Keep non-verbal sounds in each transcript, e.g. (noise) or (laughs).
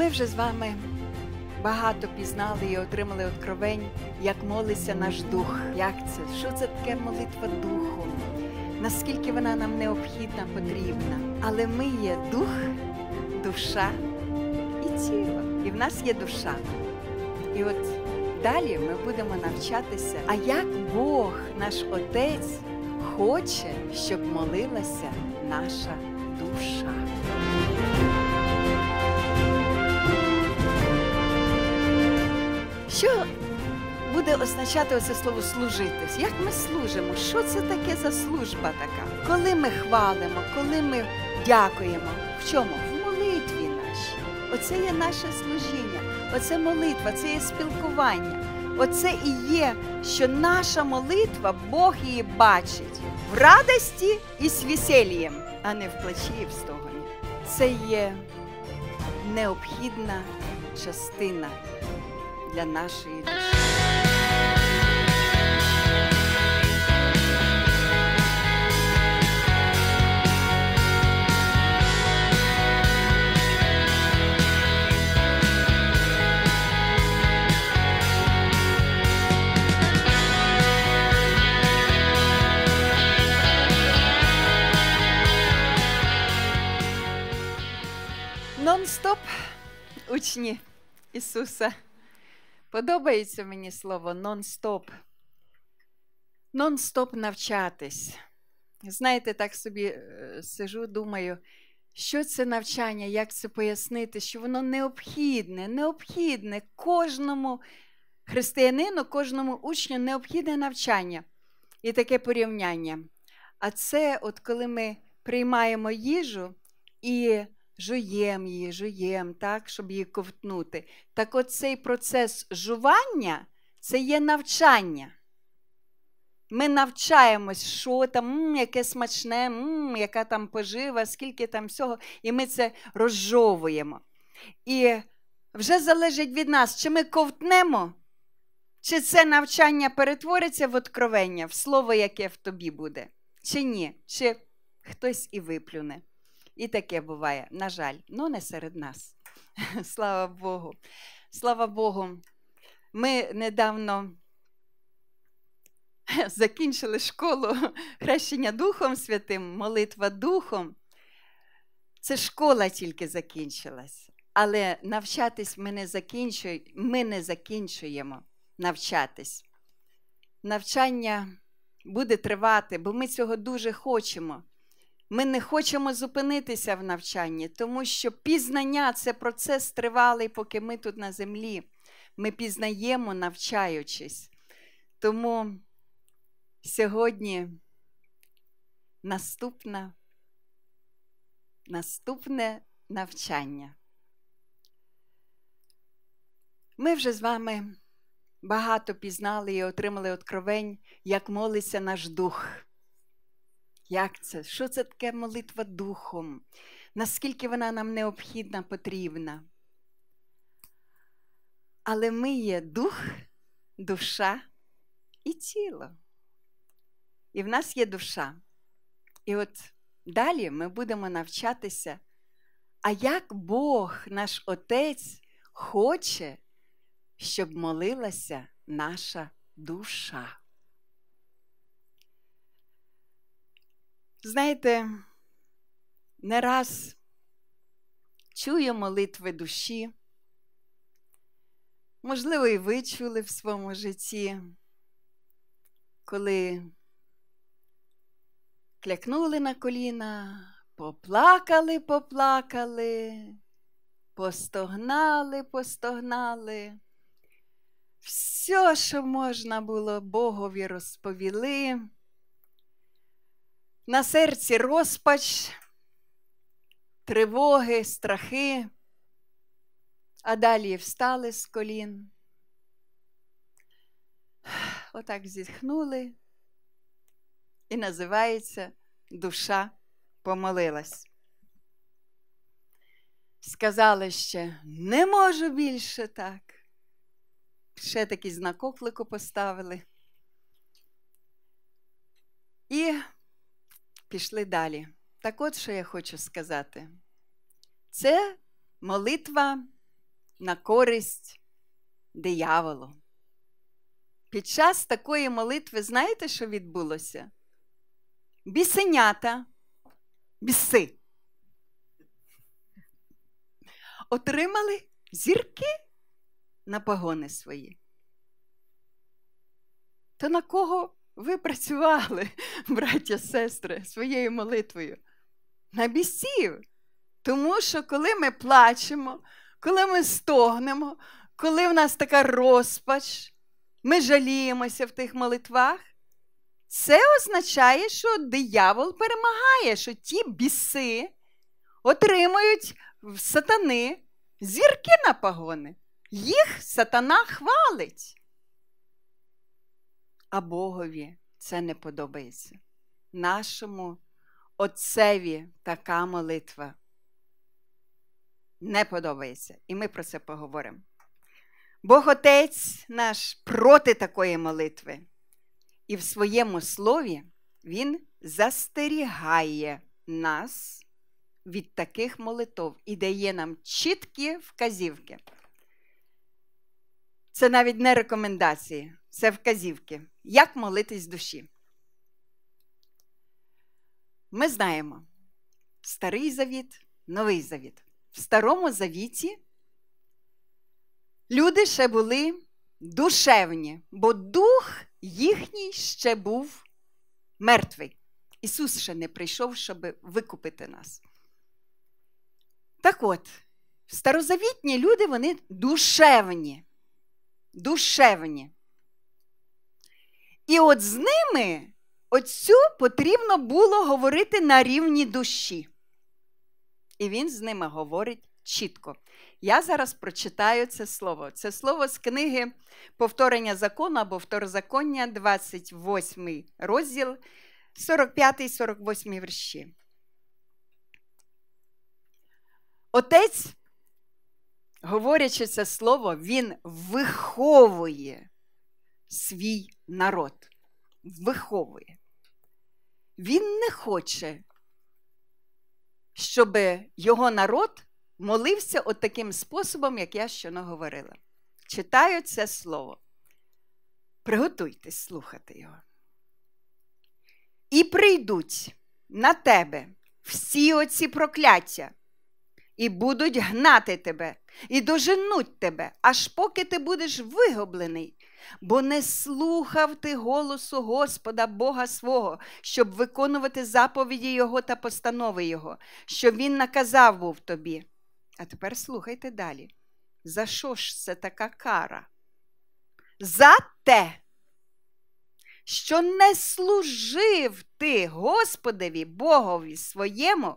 Ми вже з вами багато пізнали і отримали откровень, як молиться наш дух. Як це? Що це таке молитва духу? Наскільки вона нам необхідна, потрібна? Але ми є дух, душа і тіло. І в нас є душа. І от далі ми будемо навчатися, а як Бог, наш Отець, хоче, щоб молилася наша душа. буде означати оце слово служитись. Як ми служимо? Що це таке за служба така? Коли ми хвалимо, коли ми дякуємо, в чому? В молитві нашій. Оце є наше служіння, оце молитва, це є спілкування. Оце і є, що наша молитва Бог її бачить в радості і з весельєм, а не в плачі і в стогоні. Це є необхідна частина для нашої душі. Нон-стоп, учні Ісуса. Подобається мені слово нон-стоп. Нон-стоп навчатись. Знаєте, так собі е, сижу, думаю, що це навчання, як це пояснити, що воно необхідне, необхідне кожному християнину, кожному учню необхідне навчання і таке порівняння. А це, от коли ми приймаємо їжу і жуєм її, жуєм, так, щоб її ковтнути. Так от цей процес жування це є навчання. Ми навчаємось, що там, м, яке смачне, м, яка там пожива, скільки там всього, і ми це розжовуємо. І вже залежить від нас, чи ми ковтнемо, чи це навчання перетвориться в откровення, в слово, яке в тобі буде, чи ні, чи хтось і виплюне. І таке буває, на жаль, ну не серед нас. (laughs) Слава Богу. Слава Богу. Ми недавно (laughs) закінчили школу (laughs) хрещення Духом Святим, молитва Духом. Це школа тільки закінчилась. Але навчатись ми не закінчуємо, ми не закінчуємо навчатись. Навчання буде тривати, бо ми цього дуже хочемо. Ми не хочемо зупинитися в навчанні, тому що пізнання це процес тривалий, поки ми тут на землі. Ми пізнаємо, навчаючись. Тому сьогодні наступна, наступне навчання. Ми вже з вами багато пізнали і отримали откровень, як молиться наш дух як це, що це таке молитва Духом, наскільки вона нам необхідна, потрібна. Але ми є дух, душа і тіло. І в нас є душа. І от далі ми будемо навчатися, а як Бог, наш Отець, хоче, щоб молилася наша душа. Знаєте, не раз чую молитви душі, можливо, і ви чули в своєму житті, коли клякнули на коліна, поплакали, поплакали, постогнали, постогнали. Все, що можна було Богові розповіли. На серці розпач, тривоги, страхи, а далі встали з колін. Отак зітхнули, і називається душа помолилась. Сказали ще не можу більше так. Ще такий знак оклику поставили. І пішли далі. Так от що я хочу сказати. Це молитва на користь дияволу. Під час такої молитви, знаєте, що відбулося? Бісенята, біси. Отримали зірки на погони свої. То на кого ви працювали, (laughs) браття, сестри, своєю молитвою на бісів. Тому що коли ми плачемо, коли ми стогнемо, коли в нас така розпач, ми жаліємося в тих молитвах, це означає, що диявол перемагає, що ті біси отримують в сатани зірки на погони. Їх сатана хвалить а Богові це не подобається. Нашому Отцеві така молитва не подобається. І ми про це поговоримо. Бог Отець наш проти такої молитви. І в своєму слові Він застерігає нас від таких молитов і дає нам чіткі вказівки. Це навіть не рекомендації, це вказівки. Як молитись душі? Ми знаємо Старий Завіт, Новий Завіт. В Старому Завіті люди ще були душевні, бо дух їхній ще був мертвий. Ісус ще не прийшов, щоб викупити нас. Так от, старозавітні люди, вони душевні. Душевні. І от з ними оцю потрібно було говорити на рівні душі. І він з ними говорить чітко. Я зараз прочитаю це слово. Це слово з книги повторення закону або второзаконня, 28 розділ, 45, 48 вірші. Отець, говорячи це слово, він виховує свій народ, виховує. Він не хоче, щоб його народ молився от способом, як я щойно говорила. Читаю це слово. Приготуйтесь слухати його. І прийдуть на тебе всі оці прокляття, і будуть гнати тебе, і доженуть тебе, аж поки ти будеш вигублений. Бо не слухав ти голосу Господа Бога свого, щоб виконувати заповіді Його та постанови Його, що Він наказав був тобі. А тепер слухайте далі. За що ж це така кара? За те, що не служив ти Господеві Богові своєму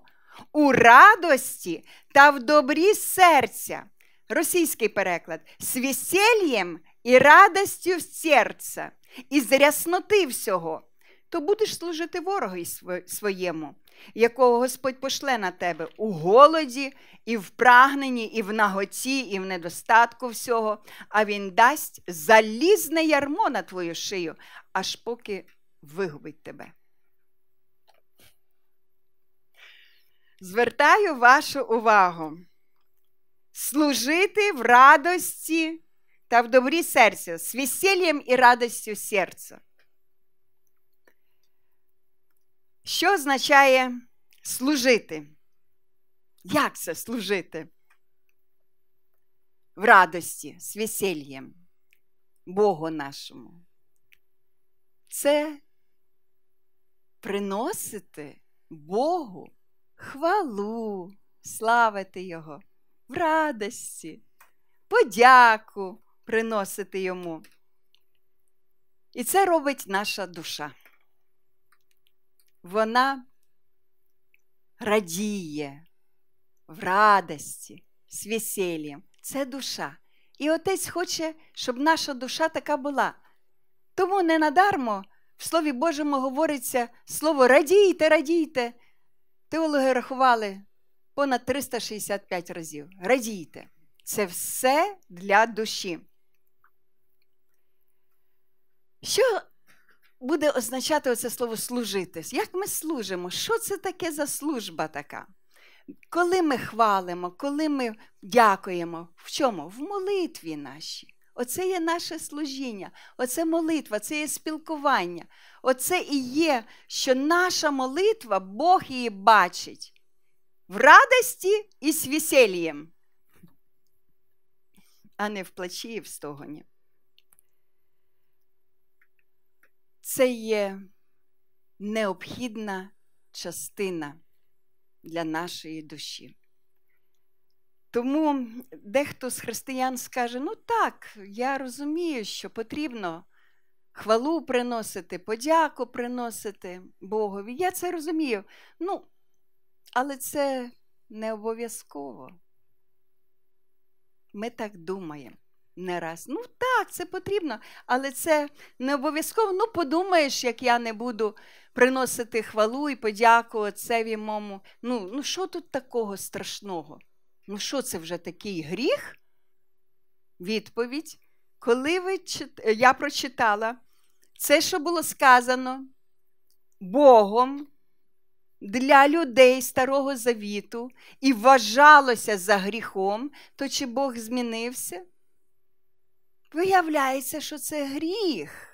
у радості та в добрі серця. Російський переклад з весельєм і радостю в серця, і з рясноти всього, то будеш служити ворогові своєму, якого Господь пошле на тебе у голоді, і в прагненні, і в наготі, і в недостатку всього, а Він дасть залізне ярмо на твою шию, аж поки вигубить тебе. Звертаю вашу увагу. Служити в радості та в добрі серця, з весіллям і радостю серця. Що означає служити? Як це служити? В радості, з весіллям, Богу нашому? Це приносити Богу хвалу, славити Його в радості, подяку, приносити йому. І це робить наша душа. Вона радіє в радості, з весіллям. Це душа. І отець хоче, щоб наша душа така була. Тому не надармо в Слові Божому говориться слово радійте, радійте. Теологи рахували понад 365 разів. Радійте. Це все для душі. Що буде означати оце слово служитись? Як ми служимо? Що це таке за служба така? Коли ми хвалимо, коли ми дякуємо, в чому? В молитві нашій. Оце є наше служіння, оце молитва, це є спілкування. Оце і є, що наша молитва, Бог її бачить в радості і з весельєм, а не в плачі і в стогоні. це є необхідна частина для нашої душі. Тому дехто з християн скаже: ну так, я розумію, що потрібно хвалу приносити, подяку приносити Богові. Я це розумію. Ну, але це не обов'язково. Ми так думаємо не раз. Ну так, це потрібно, але це не обов'язково. Ну, подумаєш, як я не буду приносити хвалу і подяку отцеві мому. Ну, ну що тут такого страшного? Ну, що це вже такий гріх? Відповідь. Коли ви чит... я прочитала це, що було сказано Богом для людей Старого Завіту і вважалося за гріхом, то чи Бог змінився? Виявляється, що це гріх.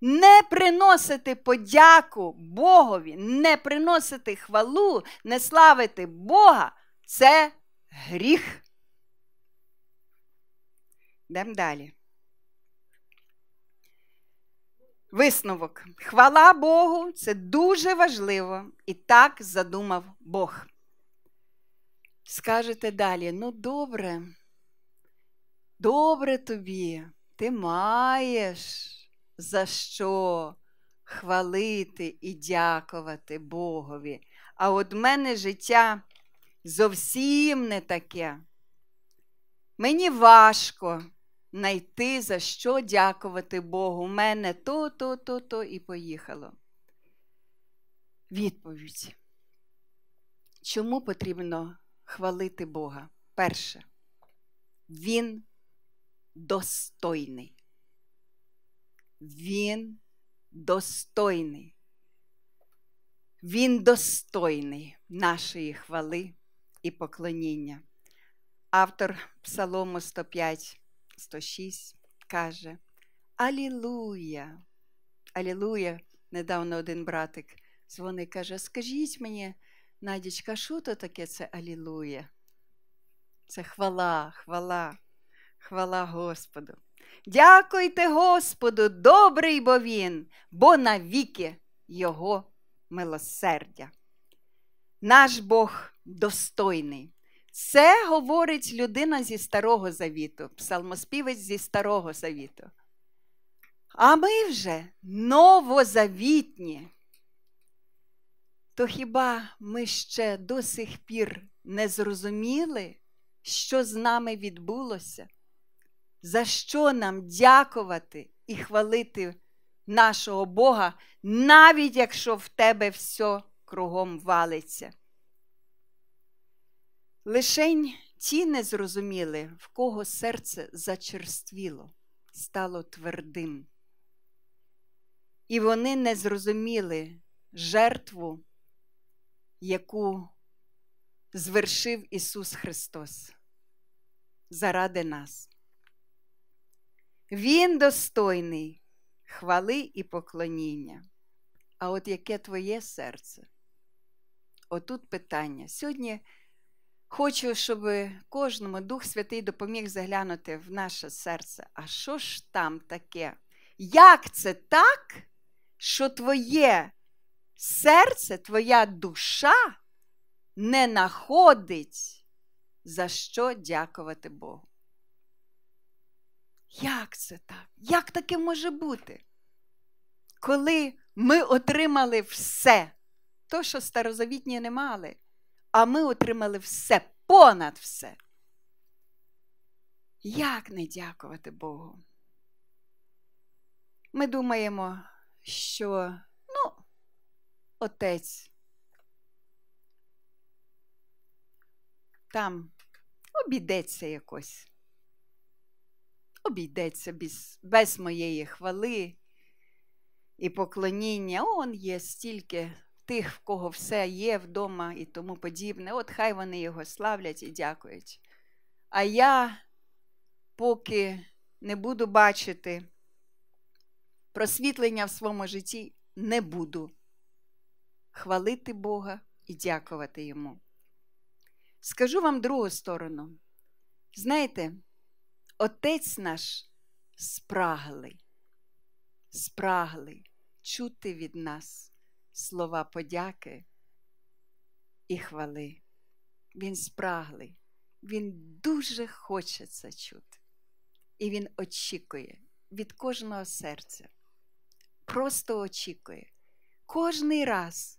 Не приносити подяку Богові, не приносити хвалу, не славити Бога це гріх. Йдемо далі. Висновок. Хвала Богу це дуже важливо. І так задумав Бог. Скажете далі, ну добре. Добре тобі, ти маєш за що хвалити і дякувати Богові. А от мене життя зовсім не таке. Мені важко знайти, за що дякувати Богу. У мене то, то, то, то і поїхало. Відповідь. Чому потрібно хвалити Бога? Перше, Він достойний. Він достойний. Він достойний нашої хвали і поклоніння. Автор Псалому 105, 106 каже: Алілуя! Алілуя! Недавно один братик дзвонить каже: Скажіть мені, Надічка, що то таке це Алілуя? Це хвала, хвала. Хвала Господу. Дякуйте Господу, добрий бо Він, бо навіки Його милосердя. Наш Бог достойний. Це говорить людина зі Старого Завіту, псалмоспівець зі Старого Завіту. А ми вже новозавітні. То хіба ми ще до сих пір не зрозуміли, що з нами відбулося? за що нам дякувати і хвалити нашого Бога, навіть якщо в тебе все кругом валиться. Лишень ті не зрозуміли, в кого серце зачерствіло, стало твердим. І вони не зрозуміли жертву, яку звершив Ісус Христос заради нас. Він достойний хвали і поклоніння. А от яке твоє серце? Отут питання. Сьогодні хочу, щоб кожному Дух Святий допоміг заглянути в наше серце. А що ж там таке? Як це так, що твоє серце, твоя душа не находить, за що дякувати Богу? Як це так? Як таке може бути? Коли ми отримали все, то, що старозавітні не мали, а ми отримали все понад все. Як не дякувати Богу? Ми думаємо, що ну, отець там обійдеться якось обійдеться без, без моєї хвали і поклоніння. Он є стільки тих, в кого все є вдома і тому подібне. От хай вони його славлять і дякують. А я поки не буду бачити просвітлення в своєму житті, не буду хвалити Бога і дякувати йому. Скажу вам другу сторону. Знаєте, Отець наш спраглий, спраглий чути від нас слова подяки і хвали. Він спраглий, він дуже хоче це чути. І він очікує від кожного серця. Просто очікує. Кожний раз,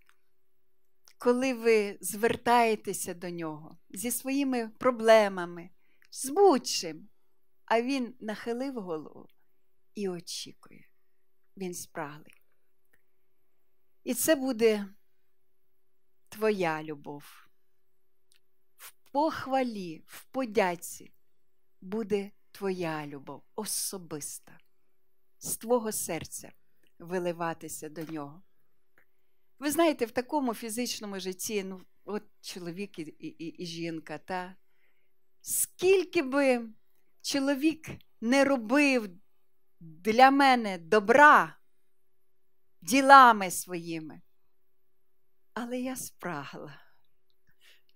коли ви звертаєтеся до нього зі своїми проблемами, з будь-чим, а він нахилив голову і очікує. Він спраглий. І це буде твоя любов. В похвалі, в подяці буде твоя любов особиста, з твого серця виливатися до нього. Ви знаєте, в такому фізичному житті, ну, от чоловік і і, і жінка, та скільки би чоловік не робив для мене добра ділами своїми. Але я спрагла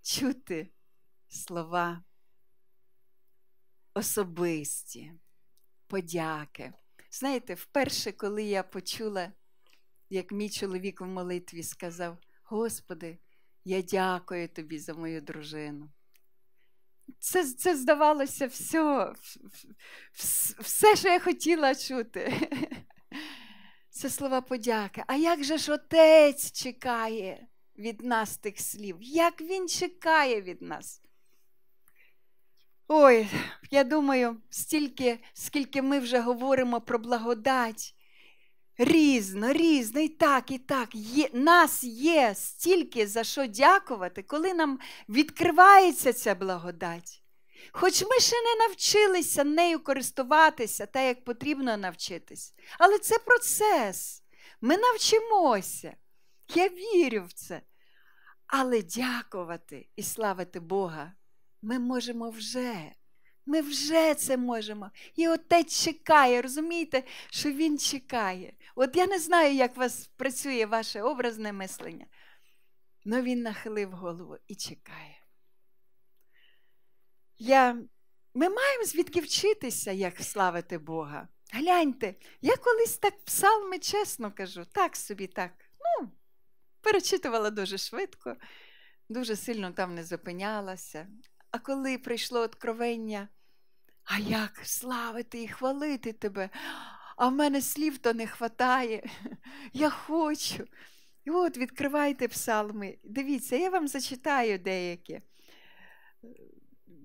чути слова особисті, подяки. Знаєте, вперше, коли я почула, як мій чоловік в молитві сказав: Господи, я дякую тобі за мою дружину. Це це здавалося все, все, що я хотіла чути. (laughs) Це слова подяки. А як же ж отець чекає від нас тих слів? Як він чекає від нас? Ой, я думаю, стільки, скільки ми вже говоримо про благодать, Різно, різно, і так, і так. Є, Нас є стільки за що дякувати, коли нам відкривається ця благодать. Хоч ми ще не навчилися нею користуватися так, як потрібно навчитись. Але це процес. Ми навчимося. Я вірю в це. Але дякувати і славити Бога ми можемо вже. Ми вже це можемо. І отець чекає, розумієте, що він чекає. От я не знаю, як у вас працює ваше образне мислення. але він нахилив голову і чекає. Я... Ми маємо звідки вчитися, як славити Бога. Гляньте, я колись так псалми, чесно кажу, так собі, так. Ну, перечитувала дуже швидко, дуже сильно там не зупинялася. А коли прийшло откровення, а як славити і хвалити тебе? А в мене слів то не вистачає. (laughs) Я хочу. І от відкривайте псалми. Дивіться, я вам зачитаю деякі.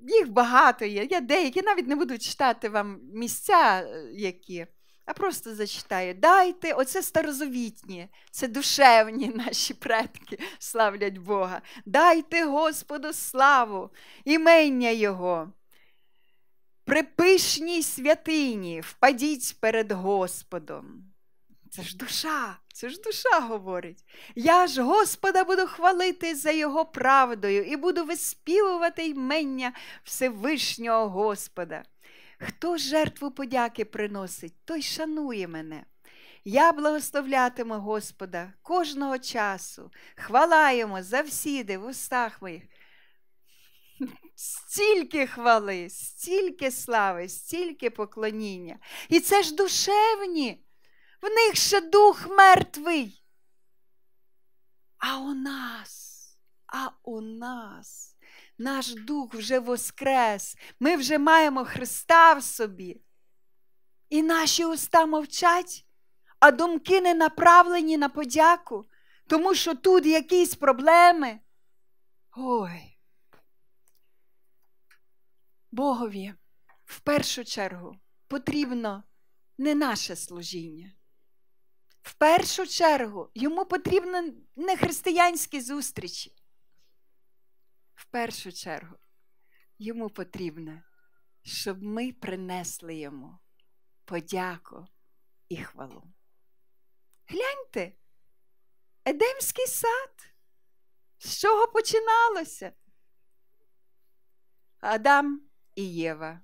Їх багато є. Я деякі навіть не буду читати вам місця е, які а просто зачитає. Дайте, оце старозовітні, це душевні наші предки славлять Бога. Дайте Господу славу, імення Його. При пишній святині впадіть перед Господом. Це ж душа, це ж душа говорить. Я ж Господа буду хвалити за Його правдою і буду виспівувати ймення Всевишнього Господа. Хто жертву подяки приносить, той шанує мене. Я благословлятиму Господа кожного часу, Хвалаємо завсіди в устах моїх. Стільки хвали, стільки слави, стільки поклоніння. І це ж душевні, в них ще дух мертвий. А у нас, а у нас наш дух вже воскрес, ми вже маємо Христа в собі. І наші уста мовчать, а думки не направлені на подяку, тому що тут якісь проблеми. Ой. Богові в першу чергу потрібно не наше служіння. В першу чергу йому потрібні не християнські зустрічі. В першу чергу, йому потрібно, щоб ми принесли йому подяку і хвалу. Гляньте, Едемський сад, з чого починалося? Адам і Єва.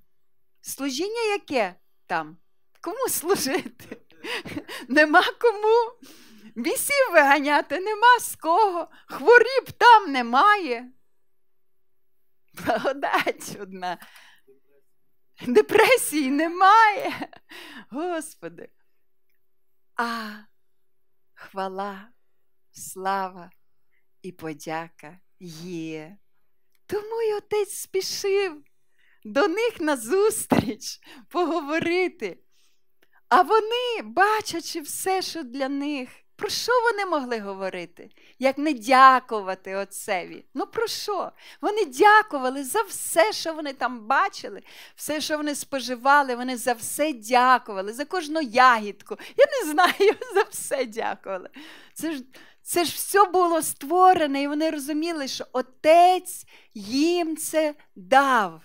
Служіння яке там? Кому служити? (laughs) Нема кому. Бісів виганяти нема з кого, хворіб там немає. Благодать одна. Депресії немає. Господи. А хвала, слава і подяка є. Тому й отець спішив до них назустріч поговорити. А вони, бачачи все, що для них про що вони могли говорити? Як не дякувати отцеві? Ну про що? Вони дякували за все, що вони там бачили, все, що вони споживали, вони за все дякували, за кожну ягідку. Я не знаю, (laughs) за все дякували. Це ж це ж все було створене, і вони розуміли, що отець їм це дав.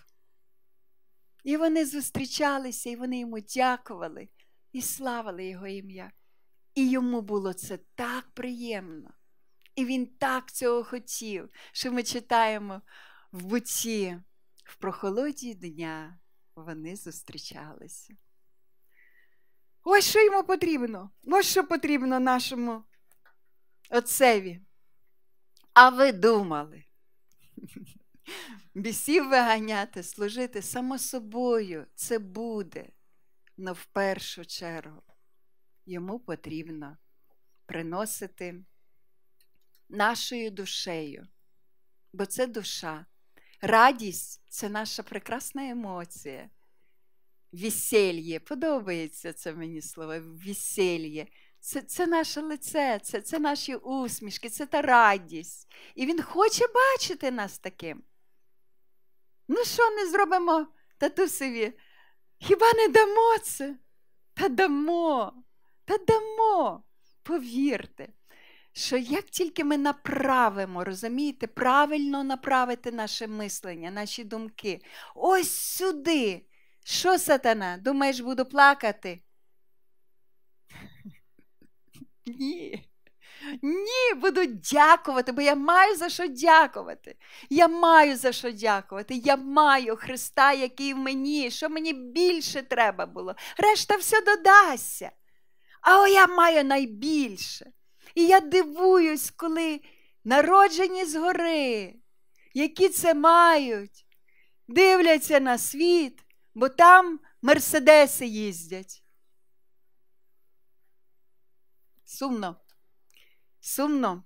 І вони зустрічалися, і вони йому дякували і славили його ім'я. І йому було це так приємно. І він так цього хотів, що ми читаємо в буці, в прохолоді дня вони зустрічалися. Ось що йому потрібно. Ось що потрібно нашому отцеві. А ви думали? (laughs) Бісів виганяти, служити само собою це буде, но в першу чергу йому потрібно приносити нашою душею, бо це душа. Радість це наша прекрасна емоція. Весельє, подобається це мені слово, весельє. Це це наше лице, це це наші усмішки, це та радість. І Він хоче бачити нас таким. Ну, що ми зробимо татусеві? Хіба не дамо це? Та дамо. Та дамо, повірте, що як тільки ми направимо, розумієте, правильно направити наше мислення, наші думки, ось сюди. Що сатана? Думаєш, буду плакати? (laughs) Ні. Ні, буду дякувати, бо я маю за що дякувати. Я маю за що дякувати. Я маю Христа, який в мені, що мені більше треба було. Решта все додасться а я маю найбільше. І я дивуюсь, коли народжені згори, які це мають, дивляться на світ, бо там мерседеси їздять. Сумно, сумно,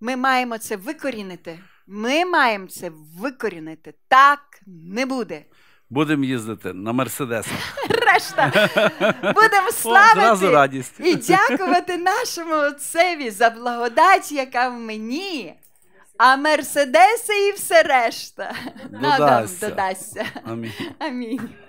ми маємо це викорінити. Ми маємо це викорінити. Так не буде. Будемо їздити на мерседесах. Решта. (laughs) Будемо славити О, і дякувати нашому отцеві за благодать, яка в мені, а мерседеси і все решта. Додасться. додасться. Амінь. Амінь.